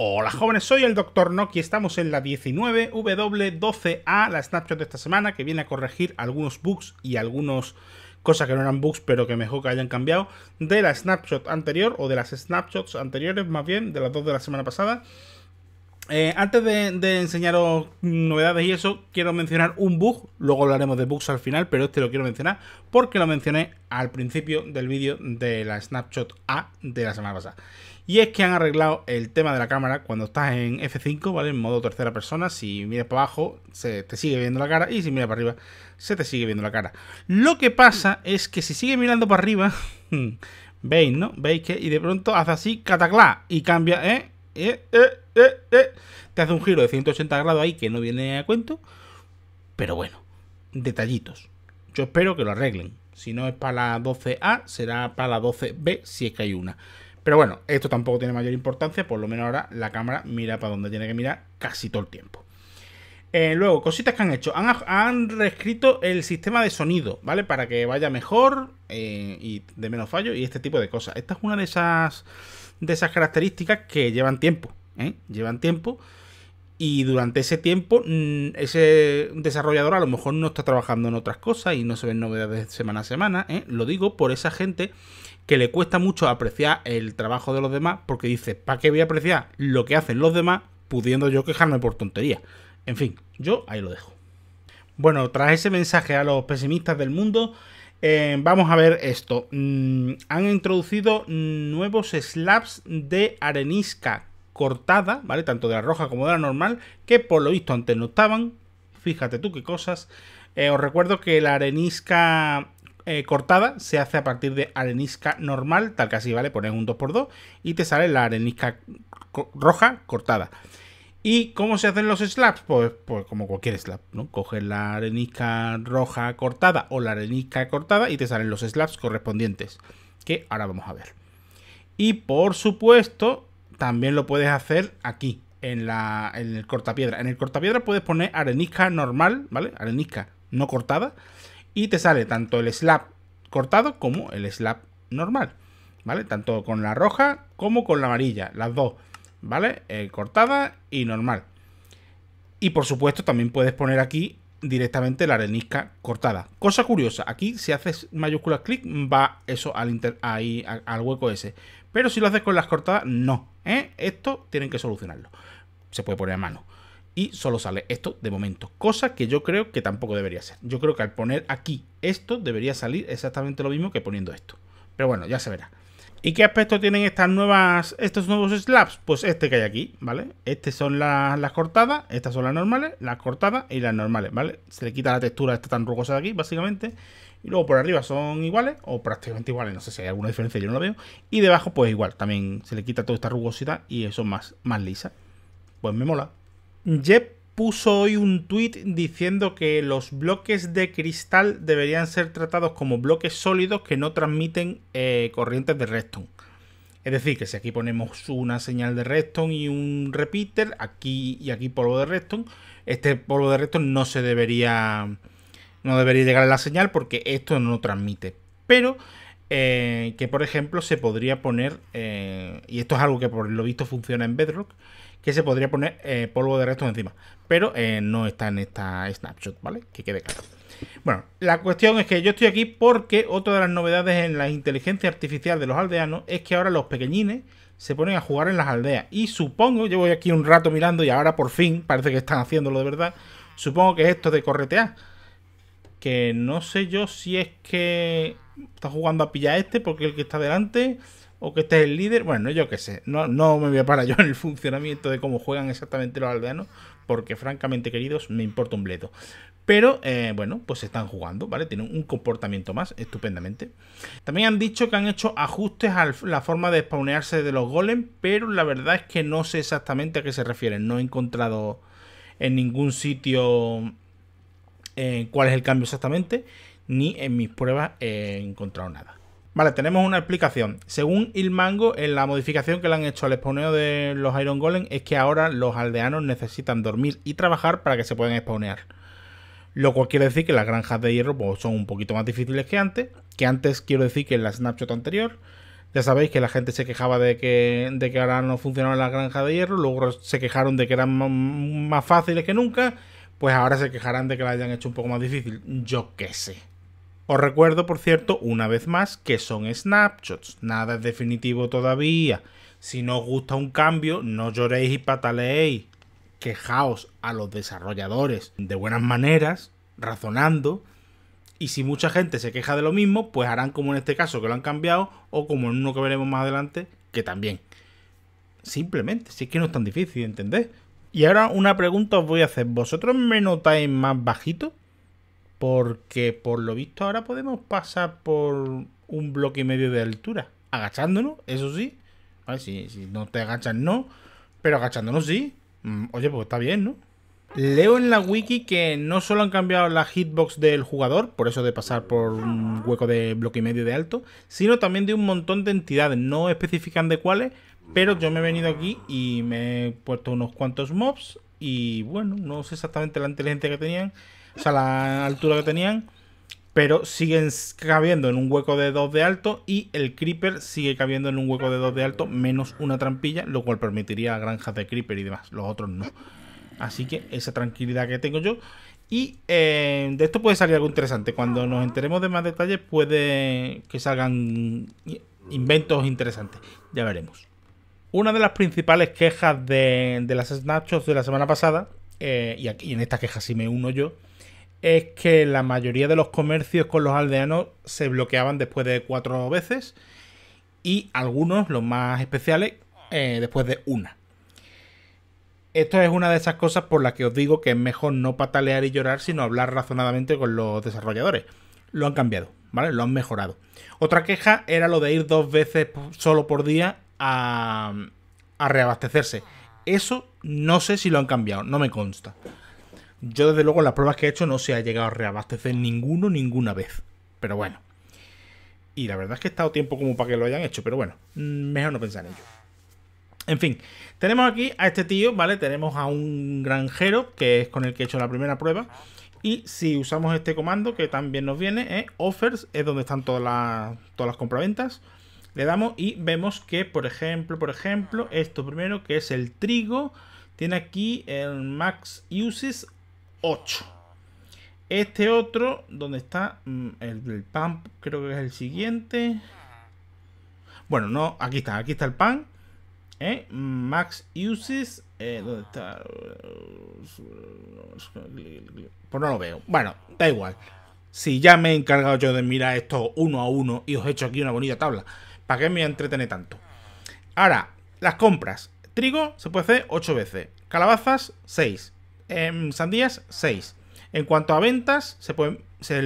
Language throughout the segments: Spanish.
Hola jóvenes, soy el Dr. y estamos en la 19W12A, la snapshot de esta semana, que viene a corregir algunos bugs y algunas cosas que no eran bugs, pero que mejor que hayan cambiado, de la snapshot anterior, o de las snapshots anteriores más bien, de las dos de la semana pasada. Eh, antes de, enseñaros novedades y eso, quiero mencionar un bug. Luego hablaremos de bugs al final, pero este lo quiero mencionar porque lo mencioné al principio del vídeo de la Snapshot A de la semana pasada. Y es que han arreglado el tema de la cámara cuando estás en F5, ¿vale? En modo tercera persona. Si miras para abajo, se te sigue viendo la cara. Y si miras para arriba, se te sigue viendo la cara. Lo que pasa es que si sigue mirando para arriba, veis, ¿no? Veis que y de pronto hace así, cataclá, y cambia, ¿eh? Eh, eh, eh, te hace un giro de 180 grados ahí que no viene a cuento. Pero bueno, detallitos. Yo espero que lo arreglen. Si no es para la 12A, será para la 12B si es que hay una. Pero bueno, esto tampoco tiene mayor importancia, por lo menos ahora la cámara mira para donde tiene que mirar casi todo el tiempo. luego, cositas que han hecho. Han, reescrito el sistema de sonido, ¿vale? Para que vaya mejor y de menos fallo y este tipo de cosas. Esta es una de esas de esas características que llevan tiempo, ¿eh? llevan tiempo y durante ese tiempo mm, ese desarrollador a lo mejor no está trabajando en otras cosas y no se ven novedades semana a semana, ¿eh? lo digo por esa gente que le cuesta mucho apreciar el trabajo de los demás porque dice, ¿para qué voy a apreciar lo que hacen los demás pudiendo yo quejarme por tontería? En fin, yo ahí lo dejo. Bueno, tras ese mensaje a los pesimistas del mundo, eh, vamos a ver esto. Mm, han introducido nuevos slabs de arenisca cortada, ¿vale? Tanto de la roja como de la normal, que por lo visto antes no estaban. Fíjate tú qué cosas. Eh, os recuerdo que la arenisca eh, cortada se hace a partir de arenisca normal, tal que así, ¿vale? Pones un 2x2 y te sale la arenisca roja cortada. ¿Y cómo se hacen los slabs? Pues, pues, como cualquier slab, ¿no? Coges la arenisca roja cortada o la arenisca cortada y te salen los slabs correspondientes, que ahora vamos a ver. Y por supuesto, también lo puedes hacer aquí, en, la, en el cortapiedra. En el cortapiedra puedes poner arenisca normal, ¿vale? Arenisca no cortada. Y te sale tanto el slap cortado como el slap normal, ¿vale? Tanto con la roja como con la amarilla, las dos. ¿vale? Eh, cortada y normal. Y por supuesto también puedes poner aquí directamente la arenisca cortada. Cosa curiosa, aquí si haces mayúsculas clic va eso al, inter, ahí, al hueco ese. Pero si lo haces con las cortadas, no. ¿eh? Esto tienen que solucionarlo. Se puede poner a mano. Y solo sale esto de momento. Cosa que yo creo que tampoco debería ser. Yo creo que al poner aquí esto debería salir exactamente lo mismo que poniendo esto. Pero bueno, ya se verá. ¿Y qué aspecto tienen estas nuevas, estos nuevos slabs? Pues este que hay aquí, ¿vale? Estas son las, cortadas, estas son las normales, las cortadas y las normales, ¿vale? Se le quita la textura esta tan rugosa de aquí, básicamente. Y luego por arriba son iguales, o prácticamente iguales, no sé si hay alguna diferencia, yo no la veo. Y debajo, pues igual, también se le quita toda esta rugosidad y eso más, más lisa. Pues me mola. Jep puso hoy un tweet diciendo que los bloques de cristal deberían ser tratados como bloques sólidos que no transmiten eh, corrientes de redstone. Es decir, que si aquí ponemos una señal de redstone y un repeater, aquí y aquí polvo de redstone, este polvo de redstone no se debería no debería llegar a la señal porque esto no lo transmite. Pero eh, que por ejemplo se podría poner, eh, y esto es algo que por lo visto funciona en Bedrock, que se podría poner eh, polvo de restos encima. Pero eh, no está en esta snapshot, ¿vale? Que quede claro. Bueno, la cuestión es que yo estoy aquí porque otra de las novedades en la inteligencia artificial de los aldeanos es que ahora los pequeñines se ponen a jugar en las aldeas. Y supongo, llevo aquí un rato mirando y ahora por fin parece que están haciéndolo de verdad. Supongo que es esto de corretear. Que no sé yo si es que está jugando a pillar este porque el que está delante o que este es el líder. Bueno, yo qué sé. No, no me voy a parar yo en el funcionamiento de cómo juegan exactamente los aldeanos, porque francamente, queridos, me importa un bledo. Pero eh, bueno, pues están jugando, ¿vale? Tienen un comportamiento más, estupendamente. También han dicho que han hecho ajustes a la forma de spawnearse de los golems, pero la verdad es que no sé exactamente a qué se refieren. No he encontrado en ningún sitio eh, cuál es el cambio exactamente, ni en mis pruebas he encontrado nada. Vale, tenemos una explicación. Según Ilmango, en la modificación que le han hecho al spawneo de los Iron Golem es que ahora los aldeanos necesitan dormir y trabajar para que se puedan spawnear. Lo cual quiere decir que las granjas de hierro pues, son un poquito más difíciles que antes. Que antes quiero decir que en la snapshot anterior. Ya sabéis que la gente se quejaba de que, de que ahora no funcionaban las granjas de hierro. Luego se quejaron de que eran más fáciles que nunca. Pues ahora se quejarán de que la hayan hecho un poco más difícil. Yo qué sé. Os recuerdo, por cierto, una vez más, que son snapshots, nada es definitivo todavía. Si no os gusta un cambio, no lloréis y pataleéis. Quejaos a los desarrolladores de buenas maneras, razonando. Y si mucha gente se queja de lo mismo, pues harán como en este caso que lo han cambiado, o como en uno que veremos más adelante, que también. Simplemente, si es que no es tan difícil de entender. Y ahora una pregunta os voy a hacer. ¿Vosotros me notáis más bajito? Porque por lo visto ahora podemos pasar por un bloque y medio de altura. Agachándonos, eso sí. A si, si no te agachas, no. Pero agachándonos sí. Mm, oye, pues está bien, ¿no? Leo en la wiki que no solo han cambiado la hitbox del jugador, por eso de pasar por un hueco de bloque y medio de alto, sino también de un montón de entidades, no especifican de cuáles, pero yo me he venido aquí y me he puesto unos cuantos mobs y bueno, no sé exactamente la inteligencia que tenían, o sea, la altura que tenían, pero siguen cabiendo en un hueco de 2 de alto y el creeper sigue cabiendo en un hueco de 2 de alto menos una trampilla, lo cual permitiría granjas de creeper y demás, los otros no. Así que esa tranquilidad que tengo yo. Y eh, de esto puede salir algo interesante. Cuando nos enteremos de más detalles puede que salgan inventos interesantes. Ya veremos. Una de las principales quejas de, las snapshots de la semana pasada, eh, y aquí en esta queja sí me uno yo, es que la mayoría de los comercios con los aldeanos se bloqueaban después de cuatro veces y algunos, los más especiales, eh, después de una. Esto es una de esas cosas por las que os digo que es mejor no patalear y llorar, sino hablar razonadamente con los desarrolladores. Lo han cambiado, ¿vale? Lo han mejorado. Otra queja era lo de ir dos veces solo por día a reabastecerse. Eso no sé si lo han cambiado, no me consta. Yo desde luego las pruebas que he hecho no se ha llegado a reabastecer ninguno ninguna vez. Pero bueno. Y la verdad es que he estado tiempo como para que lo hayan hecho, pero bueno, mm, mejor no pensar en ello. En fin, tenemos aquí a este tío, ¿vale? Tenemos a un granjero, que es con el que he hecho la primera prueba. Y si usamos este comando, que también nos viene, ¿eh? offers, es donde están todas las, todas las compraventas. Le damos y vemos que, por ejemplo, por ejemplo, esto primero, que es el trigo, tiene aquí el max uses 8. Este otro, donde está mm, el, del pan, creo que es el siguiente. Bueno, no, aquí está, aquí está el pan. ¿eh? Max uses. Eh, ¿Dónde está? Pues no lo veo. Bueno, da igual. Si ya me he encargado yo de mirar esto uno a uno y os he hecho aquí una bonita tabla. ¿Para qué me entretener tanto? Ahora, las compras. Trigo se puede hacer 8 veces. Calabazas, 6 sandías, 6. En cuanto a ventas, se, se,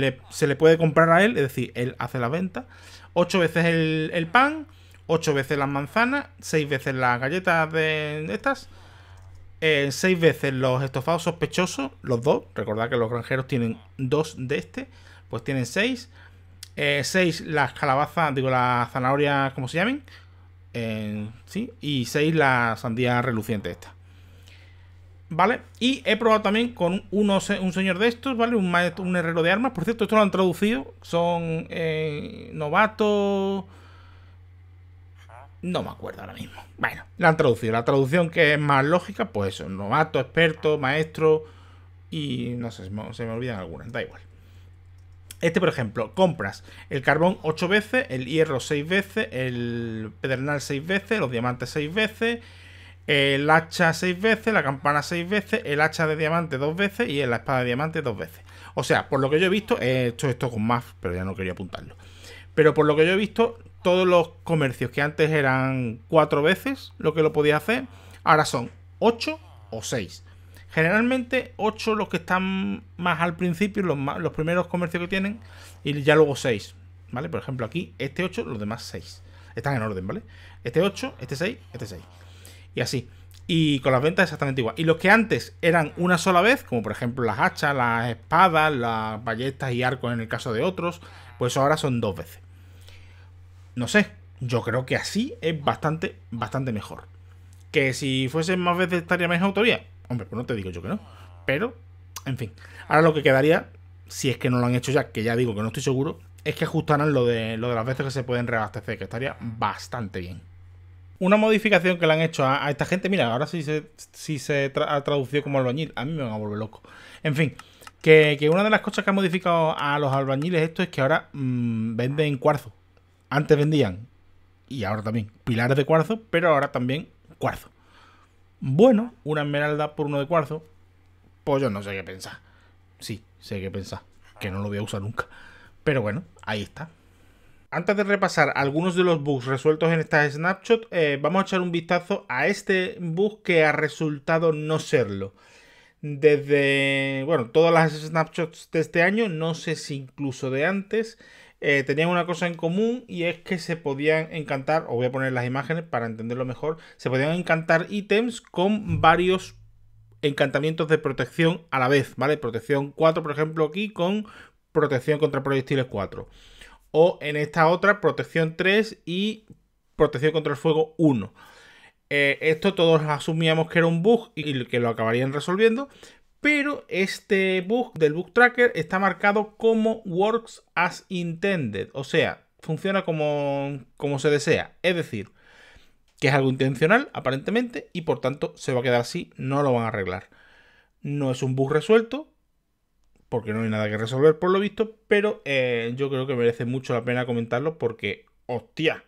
le, puede comprar a él, es decir, él hace la venta, 8 veces el, pan, 8 veces las manzanas, 6 veces las galletas de estas, 6 eh, veces los estofados sospechosos, los dos. Recordad que los granjeros tienen 2 de este, pues tienen 6. 6 eh, las calabazas, digo, las zanahorias, como se llamen. Eh, sí, y 6 las sandías relucientes estas. ¿vale? Y he probado también con un señor de estos, ¿vale? Un, maestro, un herrero de armas. Por cierto, esto lo han traducido. Son novato eh, novatos... No me acuerdo ahora mismo. Bueno, la han traducido. La traducción que es más lógica, pues eso. Novato, experto, maestro... Y no sé, se me olvidan algunas, da igual. Este, por ejemplo, compras el carbón 8 veces, el hierro 6 veces, el pedernal 6 veces, los diamantes 6 veces, el hacha seis veces, la campana seis veces, el hacha de diamante dos veces y la espada de diamante dos veces. O sea, por lo que yo he visto, he hecho esto con más, pero ya no quería apuntarlo. Pero por lo que yo he visto, todos los comercios que antes eran cuatro veces lo que lo podía hacer, ahora son ocho o seis. Generalmente ocho los que están más al principio, los, los primeros comercios que tienen, y ya luego seis ¿Vale? Por ejemplo, aquí este 8, los demás 6. Están en orden, ¿vale? Este 8, este 6, este 6 y así. Y con las ventas exactamente igual. Y los que antes eran una sola vez, como por ejemplo las hachas, las espadas, las ballestas y arcos en el caso de otros, pues ahora son dos veces. No sé, yo creo que así es bastante, bastante mejor. Que si fuesen más veces estaría mejor todavía, Hombre, pues no te digo yo que no. Pero, en fin. Ahora lo que quedaría, si es que no lo han hecho ya, que ya digo que no estoy seguro, es que ajustaran lo de, lo de las veces que se pueden reabastecer, que estaría bastante bien una modificación que le han hecho a, esta gente. Mira, ahora sí se, se ha traducido como albañil. A mí me van a volver loco. En fin, que, una de las cosas que ha modificado a los albañiles esto es que ahora mm, venden cuarzo. Antes vendían, y ahora también, pilares de cuarzo, pero ahora también cuarzo. Bueno, una esmeralda por uno de cuarzo. Pues yo no sé qué pensar. Sí, sé qué pensar. Que no lo voy a usar nunca. Pero bueno, ahí está. Antes de repasar algunos de los bugs resueltos en esta snapshot, eh, vamos a echar un vistazo a este bug que ha resultado no serlo. Desde, bueno, todas las snapshots de este año, no sé si incluso de antes, eh, tenían una cosa en común y es que se podían encantar, os voy a poner las imágenes para entenderlo mejor, se podían encantar ítems con varios encantamientos de protección a la vez, ¿vale? Protección 4, por ejemplo, aquí con protección contra proyectiles 4 o en esta otra protección 3 y protección contra el fuego 1. Eh, esto todos asumíamos que era un bug y que lo acabarían resolviendo, pero este bug del bug tracker está marcado como works as intended, o sea, funciona como, como se desea, es decir, que es algo intencional aparentemente y por tanto se va a quedar así, no lo van a arreglar. No es un bug resuelto, porque no hay nada que resolver por lo visto, pero eh, yo creo que merece mucho la pena comentarlo porque, hostia,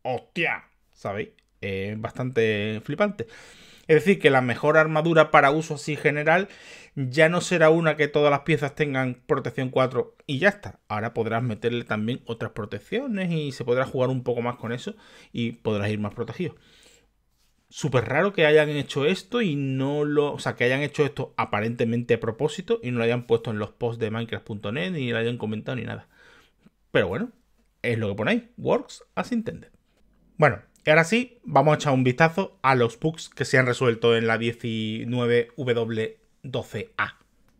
hostia, ¿sabéis? Es bastante flipante. Es decir, que la mejor armadura para uso así general ya no será una que todas las piezas tengan protección 4 y ya está. Ahora podrás meterle también otras protecciones y se podrá jugar un poco más con eso y podrás ir más protegido súper raro que hayan hecho esto y no lo. O sea, que hayan hecho esto aparentemente a propósito y no lo hayan puesto en los posts de Minecraft.net ni lo hayan comentado ni nada. Pero bueno, es lo que ponéis. Works as intended. Bueno, y ahora sí, vamos a echar un vistazo a los bugs que se han resuelto en la 19W12A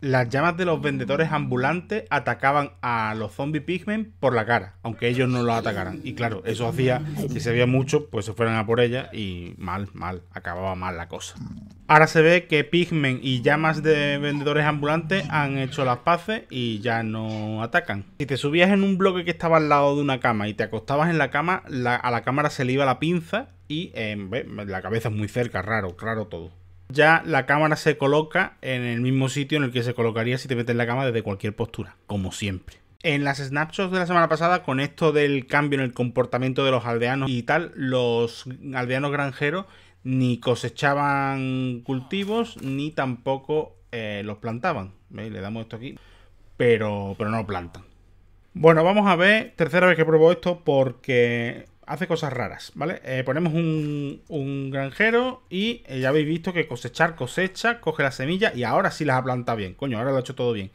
las llamas de los vendedores ambulantes atacaban a los zombies pigmen por la cara, aunque ellos no los atacaran. Y claro, eso hacía que se veía mucho, pues se fueran a por ella y mal, mal, acababa mal la cosa. Ahora se ve que pigmen y llamas de vendedores ambulantes han hecho las paces y ya no atacan. Si te subías en un bloque que estaba al lado de una cama y te acostabas en la cama, a la cámara se le iba la pinza y eh, la cabeza es muy cerca, raro, raro todo ya la cámara se coloca en el mismo sitio en el que se colocaría si te metes la cámara desde cualquier postura, como siempre. En las snapshots de la semana pasada, con esto del cambio en el comportamiento de los aldeanos y tal, los aldeanos granjeros ni cosechaban cultivos ni tampoco eh, los plantaban. ¿Veis? Le damos esto aquí, pero, pero no lo plantan. Bueno, vamos a ver, tercera vez que pruebo esto porque hace cosas raras, ¿vale? Eh, ponemos un, granjero y eh, ya habéis visto que cosechar cosecha, coge las semillas y ahora sí las ha plantado bien. Coño, ahora lo ha hecho todo bien.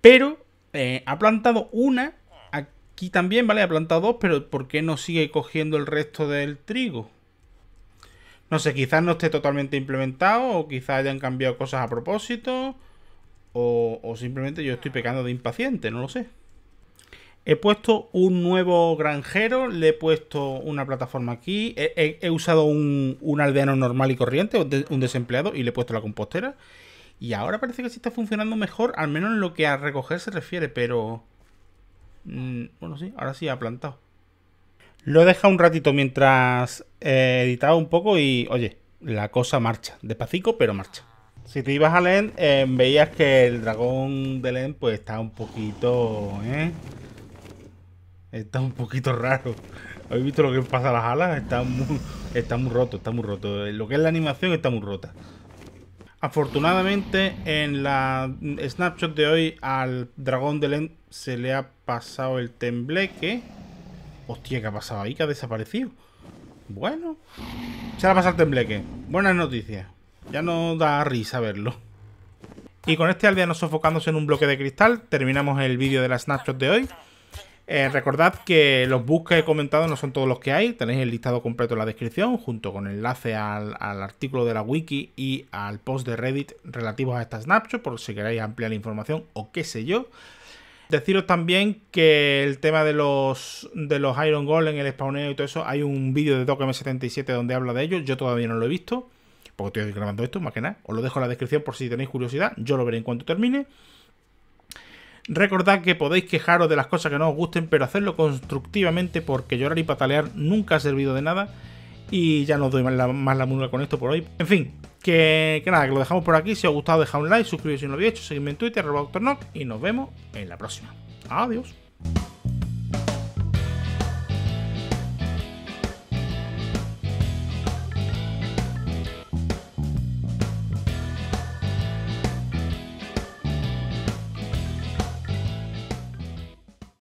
Pero eh, ha plantado una aquí también, ¿vale? Ha plantado dos, pero ¿por qué no sigue cogiendo el resto del trigo? No sé, quizás no esté totalmente implementado o quizás hayan cambiado cosas a propósito o simplemente yo estoy pecando de impaciente, no lo sé. He puesto un nuevo granjero, le he puesto una plataforma aquí, he, usado un, aldeano normal y corriente, un, desempleado, y le he puesto la compostera. Y ahora parece que sí está funcionando mejor, al menos en lo que a recoger se refiere, pero... Mm, bueno, sí, ahora sí ha plantado. Lo he dejado un ratito mientras eh, editaba un poco y, oye, la cosa marcha. Despacito, pero marcha. Si te ibas a Len, eh, veías que el dragón de Len pues está un poquito... ¿eh? Está un poquito raro. ¿Habéis visto lo que pasa a las alas? Está muy, está muy roto, está muy roto. Lo que es la animación está muy rota. Afortunadamente, en la snapshot de hoy, al dragón de Len se le ha pasado el tembleque. Hostia, ¿qué ha pasado ahí? ¿Qué ha desaparecido. Bueno, se le ha pasado el tembleque. Buenas noticias. Ya no da risa verlo. Y con este aldeano sofocándose en un bloque de cristal, terminamos el vídeo de la snapshot de hoy. Eh, recordad que los books que he comentado no son todos los que hay, tenéis el listado completo en la descripción, junto con enlace al, artículo de la wiki y al post de Reddit relativos a esta Snapchat por si queréis ampliar la información o qué sé yo. Deciros también que el tema de los, de los Iron Golem, el spawneo y todo eso, hay un vídeo de DocM77 donde habla de ello, yo todavía no lo he visto, porque estoy grabando esto, más que nada. Os lo dejo en la descripción por si tenéis curiosidad, yo lo veré en cuanto termine. Recordad que podéis quejaros de las cosas que no os gusten, pero hacerlo constructivamente porque llorar y patalear nunca ha servido de nada. Y ya no os doy más la, mula con esto por hoy. En fin, que, nada, que lo dejamos por aquí. Si os ha gustado, dejad un like, suscribiros si no lo habéis hecho, seguidme en Twitter, y nos vemos en la próxima. Adiós.